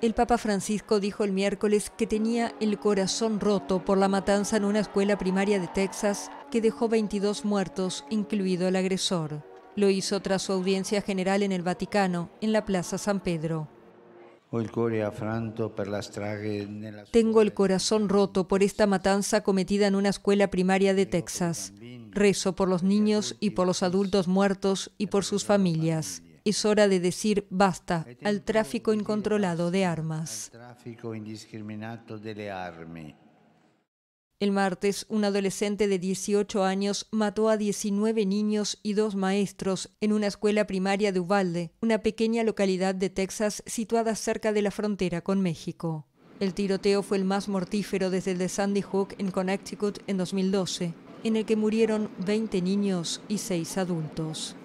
El Papa Francisco dijo el miércoles que tenía el corazón roto por la matanza en una escuela primaria de Texas que dejó 22 muertos, incluido el agresor. Lo hizo tras su audiencia general en el Vaticano, en la Plaza San Pedro. Tengo el corazón roto por esta matanza cometida en una escuela primaria de Texas. Rezo por los niños y por los adultos muertos y por sus familias. Es hora de decir basta al tráfico incontrolado de armas. El martes, un adolescente de 18 años mató a 19 niños y dos maestros en una escuela primaria de Uvalde, una pequeña localidad de Texas situada cerca de la frontera con México. El tiroteo fue el más mortífero desde el de Sandy Hook en Connecticut en 2012, en el que murieron 20 niños y seis adultos.